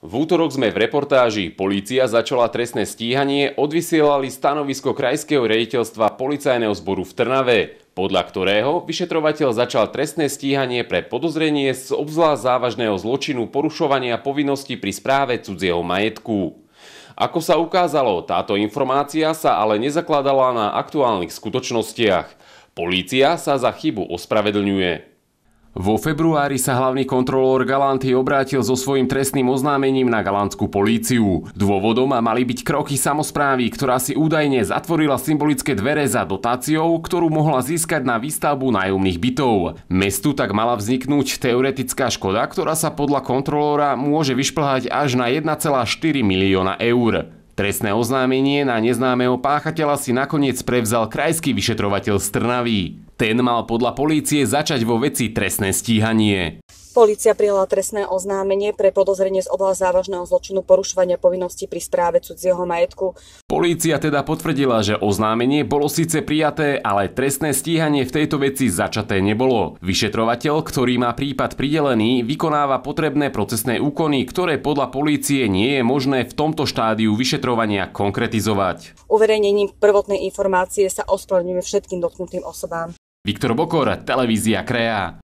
V útorok sme v reportáži Polícia začala trestné stíhanie odvysielali stanovisko Krajského rediteľstva policajného zboru v Trnave, podľa ktorého vyšetrovateľ začal trestné stíhanie pre podozrenie z obzla závažného zločinu porušovania povinnosti pri správe cudzieho majetku. Ako sa ukázalo, táto informácia sa ale nezakladala na aktuálnych skutočnostiach. Polícia sa za chybu ospravedlňuje. Vo februári sa hlavný kontrolór Galanty obrátil so svojím trestným oznámením na galantskú políciu. Dôvodom mali byť kroky samozprávy, ktorá si údajne zatvorila symbolické dvere za dotáciou, ktorú mohla získať na výstavbu nájomných bytov. Mestu tak mala vzniknúť teoretická škoda, ktorá sa podľa kontrolóra môže vyšplhať až na 1,4 milióna eur. Trestné oznámenie na neznámeho páchateľa si nakoniec prevzal krajský vyšetrovateľ z Trnavy. Ten mal podľa polície začať vo veci trestné stíhanie. Polícia prijala trestné oznámenie pre podozrenie z oblasť závažného zločinu porušovania povinností pri správe cudzieho majetku. Polícia teda potvrdila, že oznámenie bolo síce prijaté, ale trestné stíhanie v tejto veci začaté nebolo. Vyšetrovateľ, ktorý má prípad pridelený, vykonáva potrebné procesné úkony, ktoré podľa polície nie je možné v tomto štádiu vyšetrovania konkretizovať. Uverejnením prvotnej informácie sa ospravedlňuje všetkým dotknutým osobám. Viktor Bokor, televízia Krea.